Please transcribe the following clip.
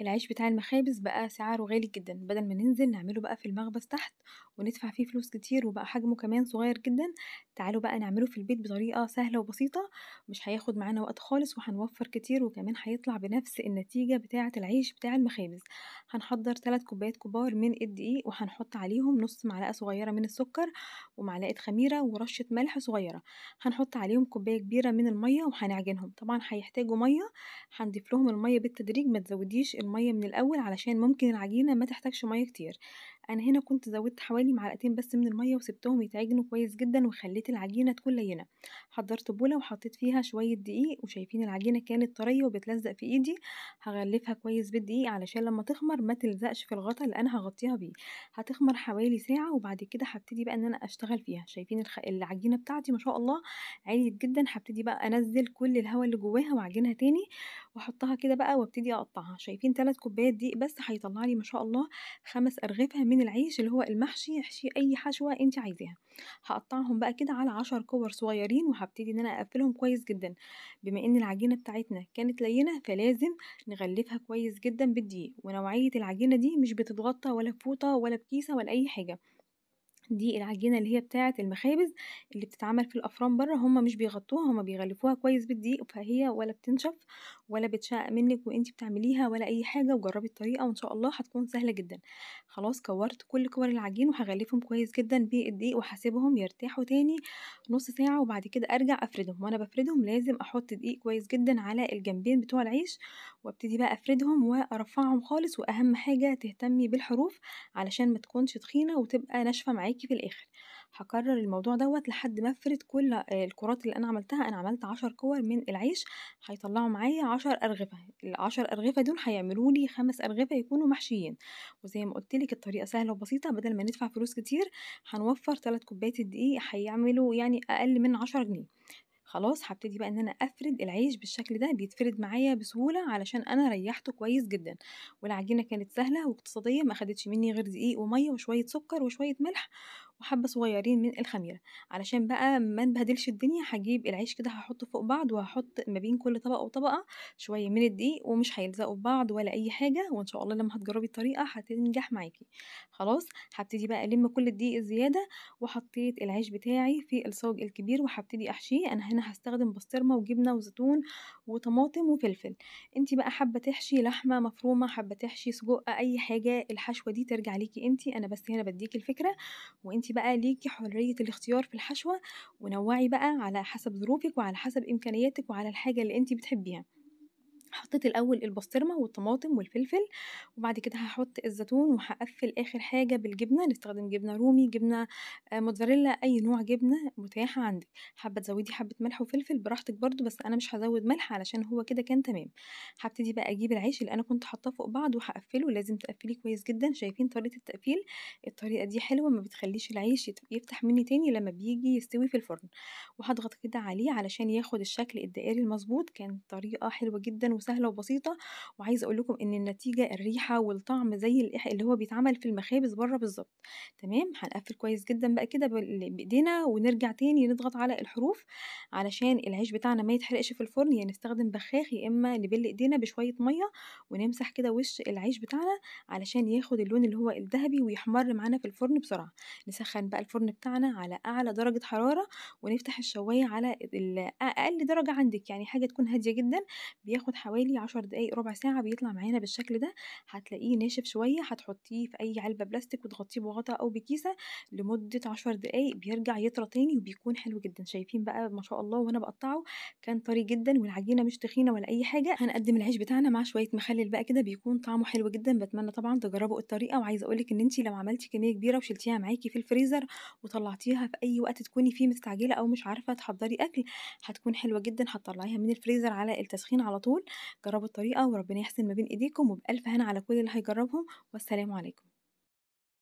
العيش بتاع المخابز بقى سعره غالي جدا بدل ما ننزل نعمله بقى في المخبز تحت وندفع فيه فلوس كتير وبقى حجمه كمان صغير جدا تعالوا بقى نعمله في البيت بطريقة سهلة وبسيطة مش هياخد معانا وقت خالص وهنوفر كتير وكمان هيطلع بنفس النتيجة بتاعة العيش بتاع المخابز هنحضر تلات كوبايات كبار من الدقيق وهنحط عليهم نص معلقة صغيرة من السكر ومعلقة خميرة ورشة ملح صغيرة هنحط عليهم كوباية كبيرة من المية وهنعجنهم طبعا هيحتاجوا مية هنضيف لهم المية بالتدريج ما تزوديش المَيّة من الأول علشان ممكن العجينة ما تحتاجش مَيّة كتير. أنا هنا كنت زودت حوالي معلقتين بس من المية وسبتهم يتعجنوا كويس جدا وخليت العجينة تكون لينة حضرت بولة وحطيت فيها شوية دقيق وشايفين العجينة كانت طرية وبتلزق في ايدي هغلفها كويس بالدقيق علشان لما تخمر ما تلزقش في الغطا اللي أنا هغطيها بيه هتخمر حوالي ساعة وبعد كده هبتدي بقى إن أنا أشتغل فيها شايفين العجينة بتاعتي ما شاء الله عالية جدا هبتدي بقى أنزل كل الهواء اللي جواها وأعجنها تاني وأحطها كده بقى وأبتدي أقطعها شايفين تلات كوبايات دقيق بس هيطلعلي ما شاء الله خمس أرغفة من من العيش اللي هو المحشي احشي اي حشوه انت عايزاها هقطعهم بقى كده على عشر كور صغيرين وهبتدي ان انا اقفلهم كويس جدا بما ان العجينه بتاعتنا كانت لينه فلازم نغلفها كويس جدا بالدقيق ونوعيه العجينه دي مش بتتغطى ولا بفوطه ولا بكيسه ولا اي حاجه دي العجينة اللي هي بتاعة المخابز اللي بتتعمل في الأفران بره هما مش بيغطوها هما بيغلفوها كويس بالدقيق فهي ولا بتنشف ولا بتشقق منك وانتي بتعمليها ولا أي حاجة وجربي الطريقة وإن شاء الله هتكون سهلة جدا خلاص كورت كل كور العجين وهغلفهم كويس جدا بالدقيق وهسيبهم يرتاحوا تاني نص ساعة وبعد كده أرجع أفردهم وأنا بفردهم لازم أحط دقيق كويس جدا على الجنبين بتوع العيش وابتدي بقى أفردهم وأرفعهم خالص وأهم حاجة تهتمي بالحروف علشان ما تكونش تخينة وتبقى ناشفة معاكي معاكي في الاخر هكرر الموضوع دوت لحد ما افرد كل آه، الكرات اللي انا عملتها انا عملت عشر كور من العيش هيطلعوا معايا عشر ارغفه العشر ارغفه دول هيعملوا لي خمس ارغفه يكونوا محشيين وزي ما قلت لك الطريقه سهله وبسيطه بدل ما ندفع فلوس كتير هنوفر ثلاث كوبايات الدقيق هيعملوا يعني اقل من عشرة جنيه خلاص هبتدي بقى ان انا افرد العيش بالشكل ده بيتفرد معايا بسهوله علشان انا ريحته كويس جدا والعجينه كانت سهله واقتصاديه ما خدتش مني غير دقيق وميه وشويه سكر وشويه ملح وحبة صغيرين من الخميرة علشان بقى ما نبهدلش الدنيا هجيب العيش كده هحطه فوق بعض وهحط ما بين كل طبقة وطبقة شوية من الدقيق ومش هيلزقوا في بعض ولا أي حاجة وإن شاء الله لما هتجربي الطريقة هتنجح معاكي خلاص هبتدي بقى ألم كل الدقيق الزيادة وحطيت العيش بتاعي في الصاج الكبير وهبتدي أحشيه أنا هنا هستخدم بسطرمة وجبنة وزيتون وطماطم وفلفل انتي بقى حابة تحشي لحمة مفرومة حابة تحشي سجق أي حاجة الحشوة دي ترجع ليكي انتي أنا بس هنا بديكي الفكرة وانتي انت بقى ليكي حرية الاختيار في الحشوة ونوعي بقى على حسب ظروفك وعلى حسب إمكانياتك وعلى الحاجة اللي انت بتحبيها حطيت الاول البسطرمه والطماطم والفلفل وبعد كده هحط الزيتون وهقفل اخر حاجه بالجبنه نستخدم جبنه رومي جبنه آه، موتزاريلا اي نوع جبنه متاحه عندك حابه تزودي حبه ملح وفلفل براحتك برده بس انا مش هزود ملح علشان هو كده كان تمام هبتدي بقى اجيب العيش اللي انا كنت حاطاه فوق بعض وهقفله لازم تقفليه كويس جدا شايفين طريقه التقفيل الطريقه دي حلوه ما بتخليش العيش يفتح مني تاني لما بيجي يستوي في الفرن وهضغط كده عليه علشان ياخد الشكل الدائري المظبوط كانت طريقه حلوه جدا سهلة وبسيطه وعايزه اقول لكم ان النتيجه الريحه والطعم زي اللي هو بيتعمل في المخابز بره بالظبط تمام هنقفل كويس جدا بقى كده بايدينا ونرجع تاني نضغط على الحروف علشان العيش بتاعنا ما يتحرقش في الفرن يعني نستخدم بخاخ يا اما نبل ايدينا بشويه ميه ونمسح كده وش العيش بتاعنا علشان ياخد اللون اللي هو الذهبي ويحمر معانا في الفرن بسرعه نسخن بقى الفرن بتاعنا على اعلى درجه حراره ونفتح الشوايه على اقل درجه عندك يعني حاجه تكون هاديه جدا بياخد حوالي حوالي عشر دقايق ربع ساعة بيطلع معانا بالشكل ده هتلاقيه ناشف شوية هتحطيه في أي علبة بلاستيك وتغطيه بغطاء أو بكيسة لمدة عشر دقايق بيرجع يطرى تاني وبيكون حلو جدا شايفين بقى ما شاء الله وأنا بقطعه كان طري جدا والعجينة مش تخينة ولا أي حاجة هنقدم العيش بتاعنا مع شوية مخلل بقى كده بيكون طعمه حلو جدا بتمنى طبعا تجربوا الطريقة وعايزة أقولك إن أنتي لو عملتي كمية كبيرة وشلتيها معاكي في الفريزر وطلعتيها في أي وقت تكوني فيه مستعجلة أو مش عارفة تحضري أكل هتكون حلوة جدا هتطلعيها من الفريزر على التسخين على طول جربوا الطريقة وربنا يحسن ما بين إيديكم وبألف هنا على كل اللي هيجربهم والسلام عليكم